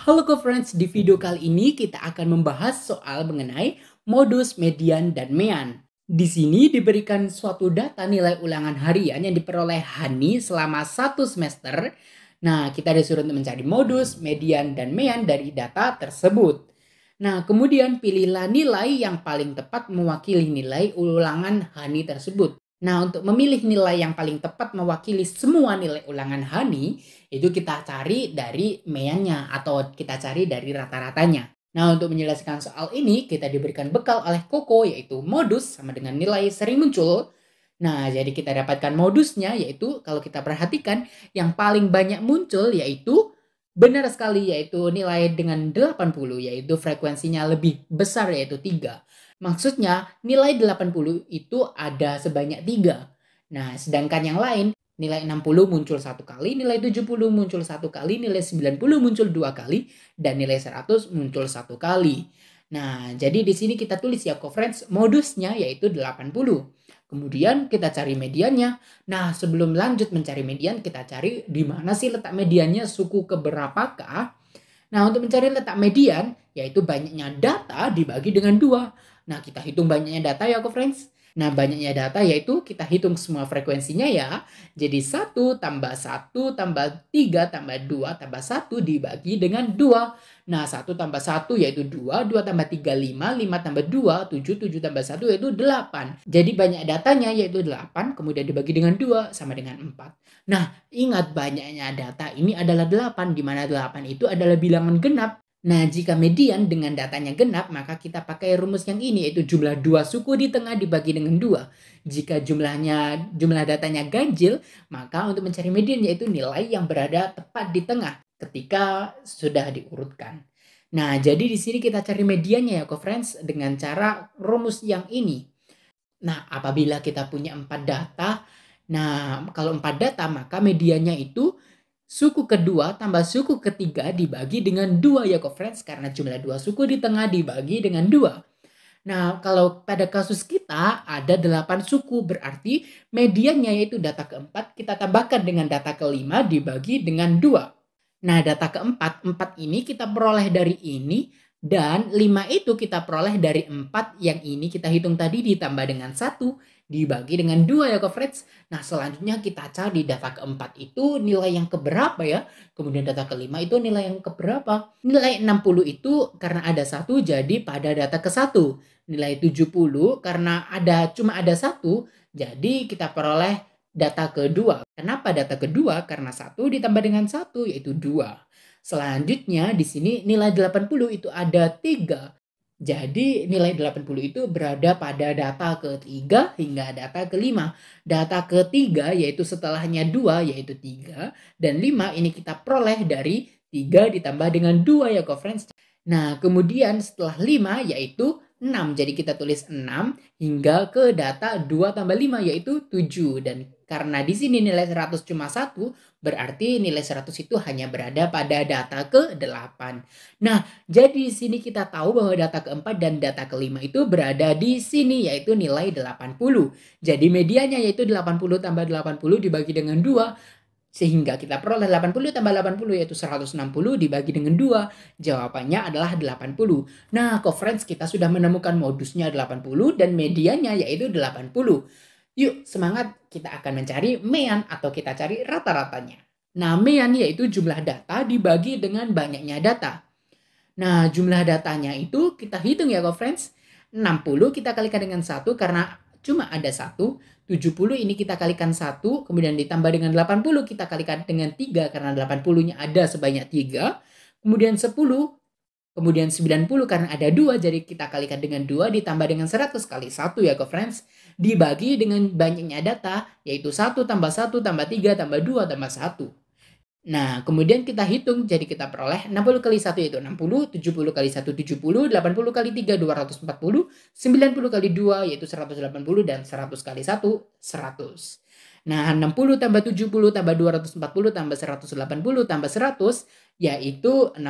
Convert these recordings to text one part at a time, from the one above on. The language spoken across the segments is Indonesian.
Halo co-friends, di video mm-hmm. kali ini kita akan membahas soal mengenai modus, median, dan mean. Di sini diberikan suatu data nilai ulangan harian yang diperoleh Hani selama satu semester. Nah, kita disuruh untuk mencari modus, median, dan mean dari data tersebut. Nah, kemudian pilihlah nilai yang paling tepat mewakili nilai ulangan Hani tersebut. Nah, untuk memilih nilai yang paling tepat mewakili semua nilai ulangan Hani, itu kita cari dari meannya atau kita cari dari rata-ratanya. Nah, untuk menjelaskan soal ini, kita diberikan bekal oleh Koko, yaitu modus sama dengan nilai sering muncul. Nah, jadi kita dapatkan modusnya, yaitu kalau kita perhatikan, yang paling banyak muncul yaitu benar sekali, yaitu nilai dengan 80, yaitu frekuensinya lebih besar, yaitu 3. Maksudnya nilai 80 itu ada sebanyak tiga. Nah, sedangkan yang lain nilai 60 muncul satu kali, nilai 70 muncul satu kali, nilai 90 muncul dua kali, dan nilai 100 muncul satu kali. Nah, jadi di sini kita tulis ya friends modusnya yaitu 80. Kemudian kita cari mediannya. Nah, sebelum lanjut mencari median, kita cari di mana sih letak mediannya suku keberapakah. Nah, untuk mencari letak median, yaitu banyaknya data dibagi dengan dua. Nah, kita hitung banyaknya data ya, friends. Nah, banyaknya data yaitu kita hitung semua frekuensinya ya. Jadi 1 tambah 1 tambah 3 tambah 2 tambah 1 dibagi dengan 2. Nah, 1 tambah 1 yaitu 2, 2 tambah 3 5, 5 tambah 2, 7, 7 tambah 1 yaitu 8. Jadi banyak datanya yaitu 8 kemudian dibagi dengan 2 sama dengan 4. Nah, ingat banyaknya data ini adalah 8 di mana 8 itu adalah bilangan genap. Nah, jika median dengan datanya genap, maka kita pakai rumus yang ini yaitu jumlah dua suku di tengah dibagi dengan dua. Jika jumlahnya jumlah datanya ganjil, maka untuk mencari median yaitu nilai yang berada tepat di tengah ketika sudah diurutkan. Nah, jadi di sini kita cari medianya ya, co friends, dengan cara rumus yang ini. Nah, apabila kita punya empat data, nah kalau empat data maka medianya itu Suku kedua tambah suku ketiga dibagi dengan dua ya friends karena jumlah dua suku di tengah dibagi dengan dua. Nah, kalau pada kasus kita ada delapan suku berarti medianya yaitu data keempat kita tambahkan dengan data kelima dibagi dengan dua. Nah, data keempat, empat ini kita peroleh dari ini dan 5 itu kita peroleh dari 4 yang ini kita hitung tadi ditambah dengan 1 dibagi dengan 2 ya coverage. Nah selanjutnya kita cari di data keempat itu nilai yang keberapa ya. Kemudian data kelima itu nilai yang keberapa. Nilai 60 itu karena ada satu jadi pada data ke satu. Nilai 70 karena ada cuma ada satu jadi kita peroleh data kedua. Kenapa data kedua? Karena satu ditambah dengan satu yaitu dua. Selanjutnya di sini nilai 80 itu ada 3. Jadi nilai 80 itu berada pada data ketiga hingga data kelima. Data ketiga yaitu setelahnya 2 yaitu 3 dan 5 ini kita peroleh dari 3 ditambah dengan 2 ya co friends. Nah kemudian setelah 5 yaitu 6. Jadi kita tulis 6 hingga ke data 2 tambah 5 yaitu 7. Dan karena di sini nilai 100 cuma 1, berarti nilai 100 itu hanya berada pada data ke-8. Nah, jadi di sini kita tahu bahwa data keempat dan data kelima itu berada di sini yaitu nilai 80. Jadi medianya yaitu 80 tambah 80 dibagi dengan 2 sehingga kita peroleh 80 tambah 80 yaitu 160 dibagi dengan 2. Jawabannya adalah 80. Nah, conference kita sudah menemukan modusnya 80 dan medianya yaitu 80. Yuk, semangat kita akan mencari mean atau kita cari rata-ratanya. Nah, mean yaitu jumlah data dibagi dengan banyaknya data. Nah, jumlah datanya itu kita hitung ya, conference. 60 kita kalikan dengan 1 karena Cuma ada satu, 70 ini kita kalikan satu, kemudian ditambah dengan 80 kita kalikan dengan tiga karena 80-nya ada sebanyak tiga Kemudian 10, kemudian 90 karena ada dua jadi kita kalikan dengan dua ditambah dengan 100 kali satu ya ke friends. Dibagi dengan banyaknya data yaitu satu tambah satu tambah tiga tambah dua tambah satu Nah, kemudian kita hitung jadi kita peroleh 60 kali 1 yaitu 60, 70 kali 1 70, 80 kali 3 240, 90 kali 2 yaitu 180 dan 100 kali 1 100. Nah, 60 tambah 70 tambah 240 tambah 180 tambah 100 yaitu 650.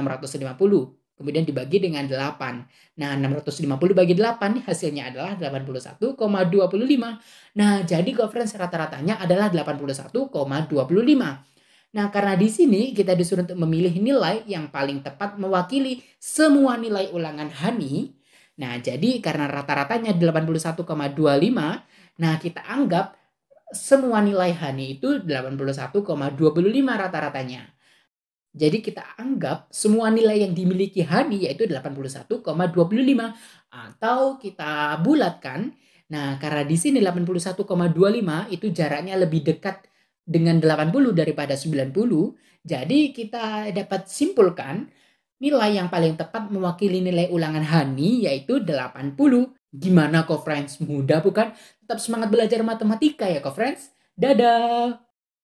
Kemudian dibagi dengan 8. Nah, 650 bagi 8 hasilnya adalah 81,25. Nah, jadi conference rata-ratanya adalah 81,25. Nah, karena di sini kita disuruh untuk memilih nilai yang paling tepat mewakili semua nilai ulangan Hani. Nah, jadi karena rata-ratanya 81,25, nah kita anggap semua nilai Hani itu 81,25 rata-ratanya. Jadi kita anggap semua nilai yang dimiliki Hani yaitu 81,25 atau kita bulatkan. Nah, karena di sini 81,25 itu jaraknya lebih dekat dengan 80 daripada 90, jadi kita dapat simpulkan nilai yang paling tepat mewakili nilai ulangan Hani yaitu 80. Gimana kok friends? Mudah bukan? Tetap semangat belajar matematika ya kok friends. Dadah!